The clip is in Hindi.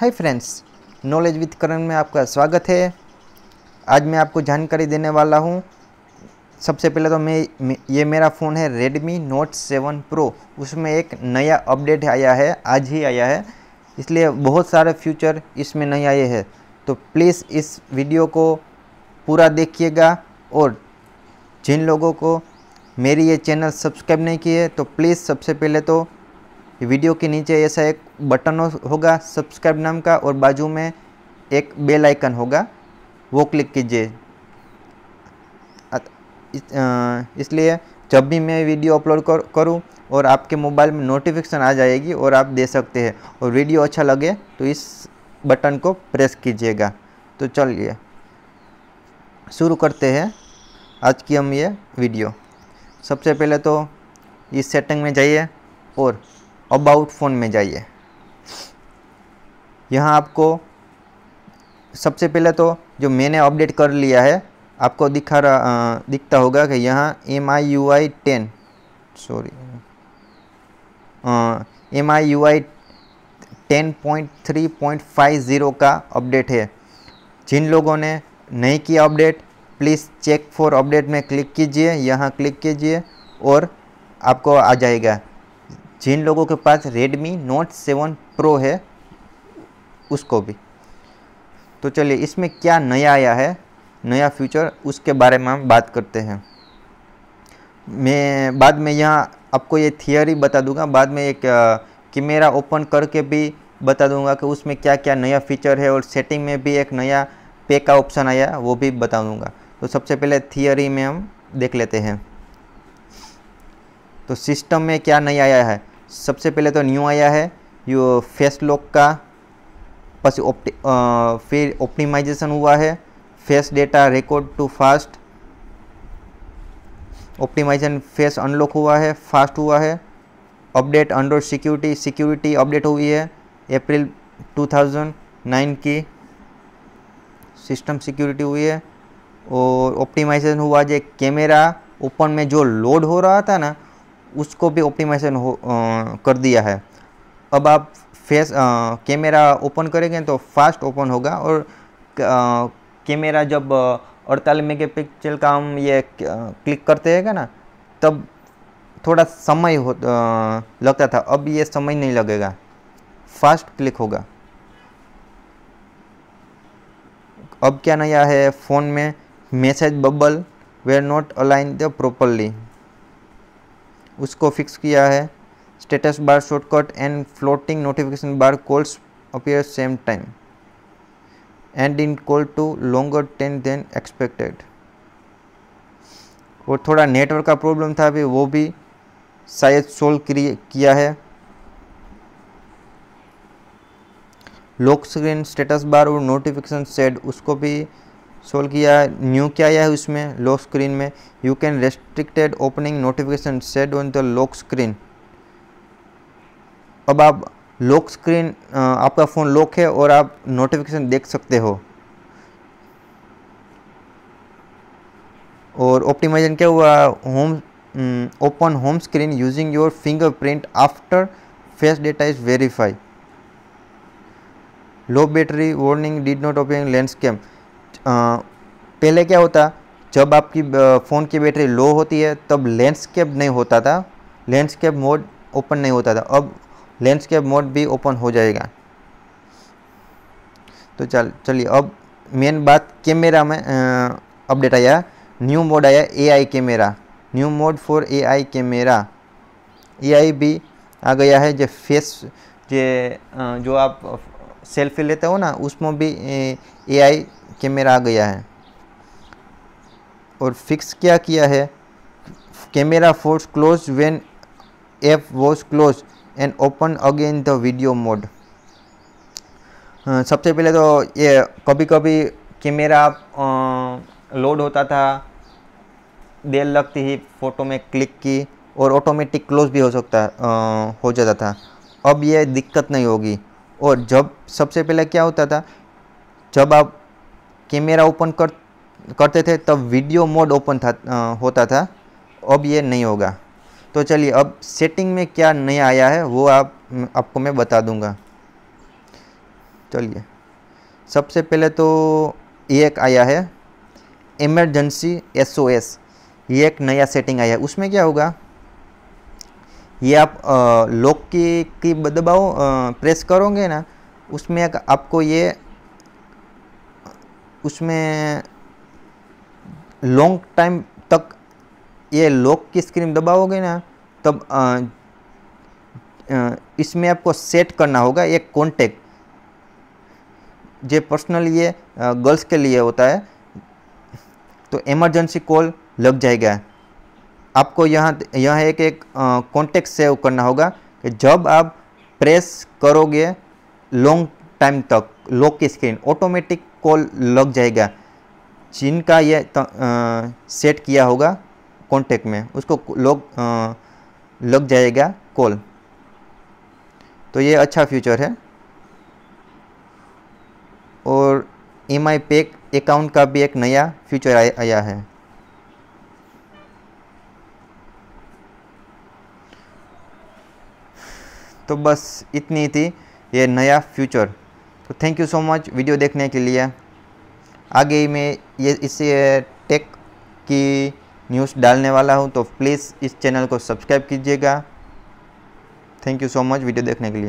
hi friends knowledge with Karan में आपका स्वागत है आज मैं आपको जानकारी देने वाला हूँ सबसे पहले तो मैं ये मेरा फ़ोन है रेडमी नोट सेवन प्रो उसमें एक नया अपडेट आया है आज ही आया है इसलिए बहुत सारे फ्यूचर इसमें नहीं आए हैं तो प्लीज़ इस वीडियो को पूरा देखिएगा और जिन लोगों को मेरी ये चैनल सब्सक्राइब नहीं किए तो प्लीज़ सबसे पहले तो वीडियो के नीचे ऐसा एक बटन होगा सब्सक्राइब नाम का और बाजू में एक बेल आइकन होगा वो क्लिक कीजिए इसलिए जब भी मैं वीडियो अपलोड कर करूँ और आपके मोबाइल में नोटिफिकेशन आ जाएगी और आप दे सकते हैं और वीडियो अच्छा लगे तो इस बटन को प्रेस कीजिएगा तो चलिए शुरू करते हैं आज की हम ये वीडियो सबसे पहले तो इस सेटिंग में जाइए और अबाउट फ़ोन में जाइए यहाँ आपको सबसे पहले तो जो मैंने अपडेट कर लिया है आपको दिखा रहा दिखता होगा कि यहाँ M I U I ten sorry M I U I ten point three point five zero का अपडेट है जिन लोगों ने नहीं किया update please check for update में क्लिक कीजिए यहाँ क्लिक कीजिए और आपको आ जाएगा जिन लोगों के पास Redmi Note 7 Pro है उसको भी तो चलिए इसमें क्या नया आया है नया फ्यूचर उसके बारे में हम बात करते हैं मैं बाद में यहाँ आपको ये थियोरी बता दूंगा बाद में एक कैमेरा ओपन करके भी बता दूंगा कि उसमें क्या क्या नया फीचर है और सेटिंग में भी एक नया पे का ऑप्शन आया वो भी बता दूंगा तो सबसे पहले थियोरी में हम देख लेते हैं तो सिस्टम में क्या नहीं आया है सबसे पहले तो न्यू आया है यो फेस लॉक का बस ओप्टि फिर ऑप्टिमाइजेशन हुआ है face data record to fast optimization face unlock हुआ है फास्ट हुआ है update under security security update हुई है अप्रैल 2009 की सिस्टम सिक्योरिटी हुई है और ऑप्टिमाइजेशन हुआ जो कैमरा ओपन में जो लोड हो रहा था ना उसको भी ऑप्टिमाइजेशन हो आ, कर दिया है अब आप फेस कैमरा ओपन करेंगे तो फास्ट ओपन होगा और कैमरा जब अड़तालीस मेगा पिक्सल का हम ये क्लिक करते हैं ना तब थोड़ा समय हो आ, लगता था अब ये समय नहीं लगेगा फास्ट क्लिक होगा अब क्या नया है फ़ोन में message bubble were not align the properly उसको फिक्स किया है status bar shortcut and floating notification bar calls appear same time and in call to longer ten than expected और थोड़ा नेटवर्क का प्रॉब्लम था अभी वो भी शायद सोल्व किया है लॉक स्क्रीन स्टेटस बार और नोटिफिकेशन सेट उसको भी सोल्व किया है न्यू क्या आया है उसमें लॉक स्क्रीन में you can restricted opening notification set on the lock screen अब आप लॉक स्क्रीन आपका फ़ोन लॉक है और आप नोटिफिकेशन देख सकते हो और ऑप्टिमाइजन क्या हुआ home open home screen using your fingerprint after face data is verify low battery warning did not open landscape पहले क्या होता जब आपकी फ़ोन की बैटरी लो होती है तब लैंडस्केप नहीं होता था लैंडस्केप मोड ओपन नहीं होता था अब लैंडस्केप मोड भी ओपन हो जाएगा तो चल चलिए अब मेन बात कैमरा में अपडेट आया न्यू मोड आया AI camera new mode for AI camera AI भी आ गया है जो फेस जे जो आप सेल्फी लेते हो ना उसमें भी एआई कैमरा आ गया है और फिक्स क्या किया है camera force close when F was close and open again the video mode सबसे पहले तो ये कभी कभी कैमरा लोड होता था देर लगती ही फ़ोटो में क्लिक की और ऑटोमेटिक क्लोज भी हो सकता आ, हो जाता था अब यह दिक्कत नहीं होगी और जब सबसे पहले क्या होता था जब आप कैमरा ओपन कर करते थे तब वीडियो मोड ओपन था आ, होता था अब ये नहीं होगा तो चलिए अब सेटिंग में क्या नया आया है वो आप आपको मैं बता दूंगा चलिए सबसे पहले तो ये एक आया है इमरजेंसी एसओएस ये एक नया सेटिंग आया है उसमें क्या होगा ये आप लॉक की की दबाओ प्रेस करोगे ना उसमें एक आपको ये उसमें लॉन्ग टाइम तक ये लॉक की स्क्रीन दबाओगे ना तब इसमें आपको सेट करना होगा एक कॉन्टेक्ट जो पर्सनल ये गर्ल्स के लिए होता है तो इमरजेंसी कॉल लग जाएगा आपको यहाँ यहाँ एक एक कॉन्टेक्ट सेव करना होगा कि जब आप प्रेस करोगे लॉन्ग टाइम तक लॉक की स्क्रीन ऑटोमेटिक कॉल लग जाएगा जिनका ये आ, सेट किया होगा कॉन्टेक्ट में उसको लॉग लग जाएगा कॉल तो ये अच्छा फ्यूचर है और एम आई पेक अकाउंट का भी एक नया फ्यूचर आया है तो बस इतनी थी ये नया फ्यूचर तो thank you so much video देखने के लिए आगे मैं ये इस टेक की न्यूज़ डालने वाला हूँ तो प्लीज़ इस चैनल को सब्सक्राइब कीजिएगा thank you so much video देखने के लिए